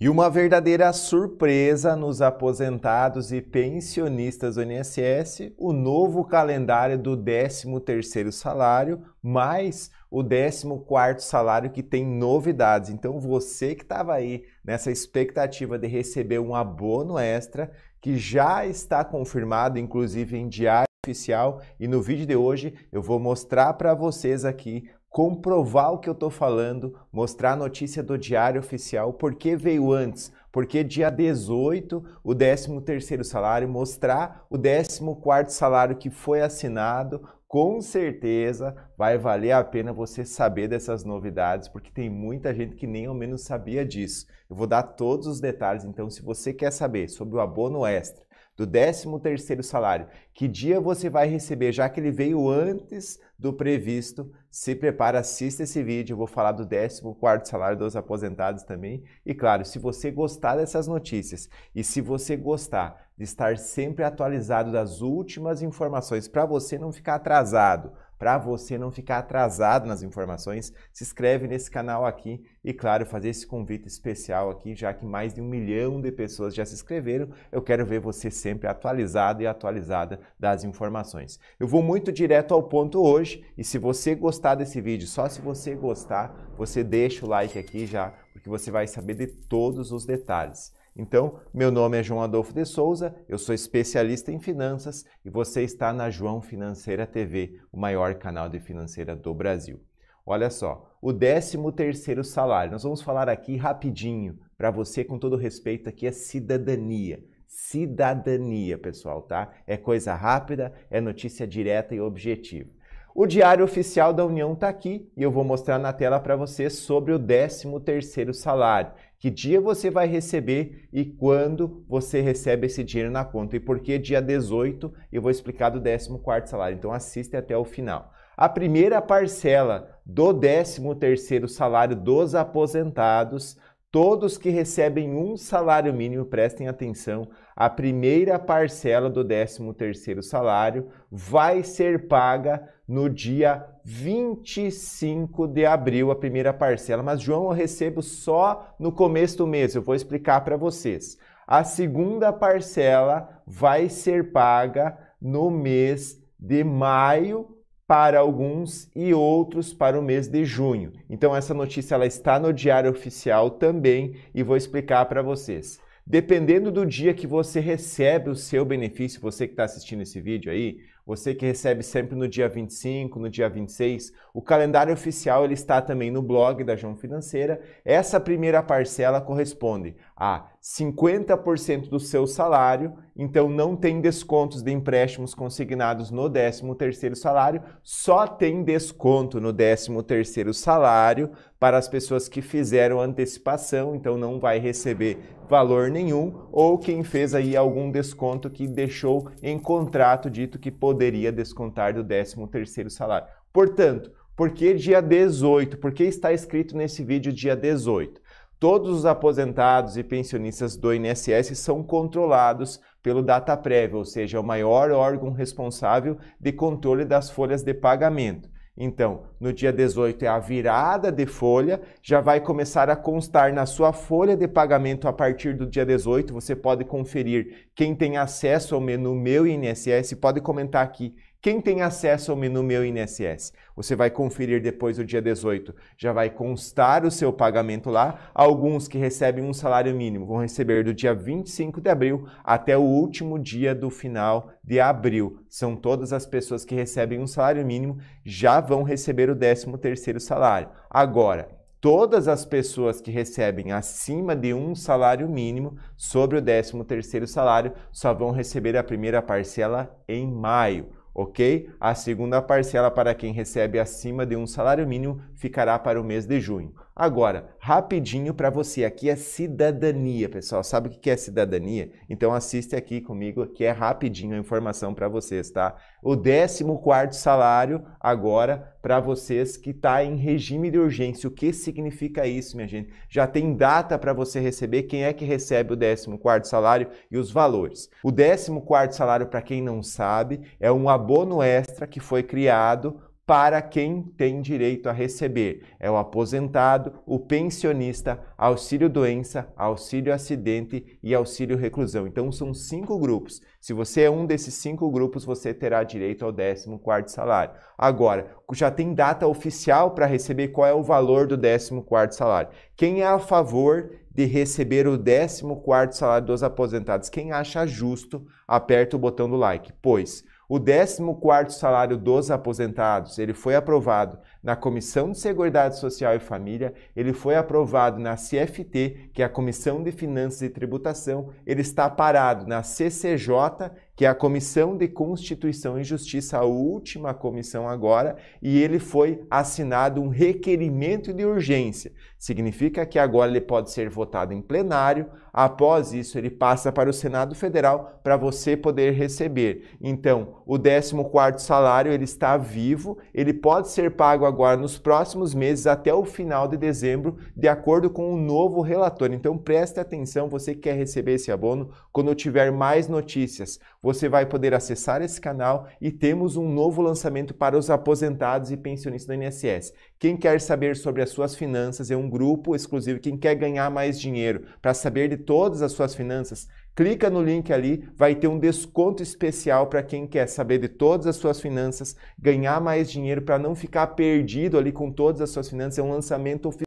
E uma verdadeira surpresa nos aposentados e pensionistas do INSS, o novo calendário do 13º salário, mais o 14º salário que tem novidades. Então você que estava aí nessa expectativa de receber um abono extra, que já está confirmado, inclusive em diário oficial, e no vídeo de hoje eu vou mostrar para vocês aqui comprovar o que eu estou falando, mostrar a notícia do Diário Oficial, por que veio antes, porque dia 18 o 13º salário, mostrar o 14º salário que foi assinado, com certeza vai valer a pena você saber dessas novidades, porque tem muita gente que nem ao menos sabia disso. Eu vou dar todos os detalhes, então se você quer saber sobre o abono extra, do 13º salário, que dia você vai receber, já que ele veio antes do previsto, se prepara, assista esse vídeo, eu vou falar do 14º salário dos aposentados também. E claro, se você gostar dessas notícias e se você gostar de estar sempre atualizado das últimas informações para você não ficar atrasado, para você não ficar atrasado nas informações, se inscreve nesse canal aqui e, claro, fazer esse convite especial aqui, já que mais de um milhão de pessoas já se inscreveram. Eu quero ver você sempre atualizado e atualizada das informações. Eu vou muito direto ao ponto hoje e se você gostar desse vídeo, só se você gostar, você deixa o like aqui já, porque você vai saber de todos os detalhes. Então, meu nome é João Adolfo de Souza, eu sou especialista em finanças e você está na João Financeira TV, o maior canal de financeira do Brasil. Olha só, o 13º salário. Nós vamos falar aqui rapidinho para você com todo respeito aqui é cidadania. Cidadania, pessoal, tá? É coisa rápida, é notícia direta e objetiva. O Diário Oficial da União está aqui e eu vou mostrar na tela para você sobre o 13º salário. Que dia você vai receber e quando você recebe esse dinheiro na conta. E por que dia 18 eu vou explicar do 14º salário. Então assiste até o final. A primeira parcela do 13º salário dos aposentados Todos que recebem um salário mínimo prestem atenção, a primeira parcela do 13º salário vai ser paga no dia 25 de abril, a primeira parcela, mas João eu recebo só no começo do mês, eu vou explicar para vocês. A segunda parcela vai ser paga no mês de maio para alguns e outros para o mês de junho. Então essa notícia ela está no Diário Oficial também e vou explicar para vocês. Dependendo do dia que você recebe o seu benefício, você que está assistindo esse vídeo aí, você que recebe sempre no dia 25, no dia 26, o calendário oficial ele está também no blog da João Financeira. Essa primeira parcela corresponde a 50% do seu salário, então não tem descontos de empréstimos consignados no 13º salário, só tem desconto no 13º salário para as pessoas que fizeram antecipação, então não vai receber valor nenhum, ou quem fez aí algum desconto que deixou em contrato dito que poderia descontar do 13º salário. Portanto, por que dia 18? Por que está escrito nesse vídeo dia 18? Todos os aposentados e pensionistas do INSS são controlados pelo Dataprev, ou seja, é o maior órgão responsável de controle das folhas de pagamento. Então, no dia 18 é a virada de folha, já vai começar a constar na sua folha de pagamento a partir do dia 18. Você pode conferir quem tem acesso ao menu Meu INSS, pode comentar aqui quem tem acesso ao menu Meu INSS? Você vai conferir depois do dia 18. Já vai constar o seu pagamento lá. Alguns que recebem um salário mínimo vão receber do dia 25 de abril até o último dia do final de abril. São todas as pessoas que recebem um salário mínimo já vão receber o 13º salário. Agora, todas as pessoas que recebem acima de um salário mínimo sobre o 13º salário só vão receber a primeira parcela em maio ok? A segunda parcela para quem recebe acima de um salário mínimo ficará para o mês de junho. Agora, rapidinho para você, aqui é cidadania, pessoal. Sabe o que é cidadania? Então assiste aqui comigo, que é rapidinho a informação para vocês, tá? O 14 salário agora para vocês que está em regime de urgência. O que significa isso, minha gente? Já tem data para você receber, quem é que recebe o 14 salário e os valores. O 14 salário, para quem não sabe, é um abono extra que foi criado para quem tem direito a receber. É o aposentado, o pensionista, auxílio doença, auxílio acidente e auxílio reclusão. Então são cinco grupos. Se você é um desses cinco grupos, você terá direito ao 14 salário. Agora, já tem data oficial para receber qual é o valor do 14 salário. Quem é a favor de receber o 14 salário dos aposentados, quem acha justo, aperta o botão do like, pois o 14º salário dos aposentados, ele foi aprovado na Comissão de Seguridade Social e Família, ele foi aprovado na CFT, que é a Comissão de Finanças e Tributação, ele está parado na CCJ, que é a Comissão de Constituição e Justiça, a última comissão agora, e ele foi assinado um requerimento de urgência. Significa que agora ele pode ser votado em plenário, Após isso, ele passa para o Senado Federal para você poder receber. Então, o 14º salário ele está vivo, ele pode ser pago agora nos próximos meses até o final de dezembro, de acordo com o novo relator. Então, preste atenção, você que quer receber esse abono, quando eu tiver mais notícias, você vai poder acessar esse canal e temos um novo lançamento para os aposentados e pensionistas do INSS. Quem quer saber sobre as suas finanças é um grupo exclusivo, quem quer ganhar mais dinheiro para saber de todas as suas finanças, clica no link ali, vai ter um desconto especial para quem quer saber de todas as suas finanças, ganhar mais dinheiro para não ficar perdido ali com todas as suas finanças. É um lançamento oficial